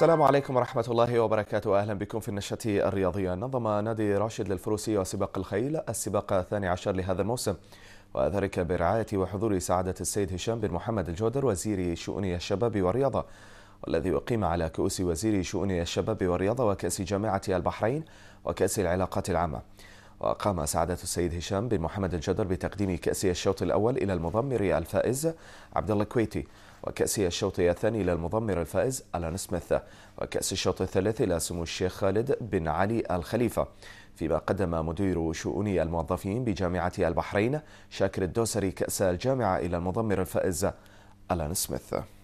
السلام عليكم ورحمة الله وبركاته أهلا بكم في النشرة الرياضية نظم نادي راشد للفروسية وسباق الخيل السباق الثاني عشر لهذا الموسم وذلك برعاية وحضور سعادة السيد هشام بن محمد الجودر وزير شؤون الشباب والرياضة والذي أقيم على كؤوس وزير شؤون الشباب والرياضة وكأس جامعة البحرين وكأس العلاقات العامة وقام سعادة السيد هشام بن محمد الجدر بتقديم كأس الشوط الأول إلى المضمر الفائز عبد الله الكويتي وكأس الشوطي الثاني إلى المضمر الفائز ألان سميث وكأس الشوط الثالث إلى سمو الشيخ خالد بن علي الخليفة فيما قدم مدير شؤون الموظفين بجامعة البحرين شاكر الدوسري كأس الجامعة إلى المضمر الفائز ألان سميث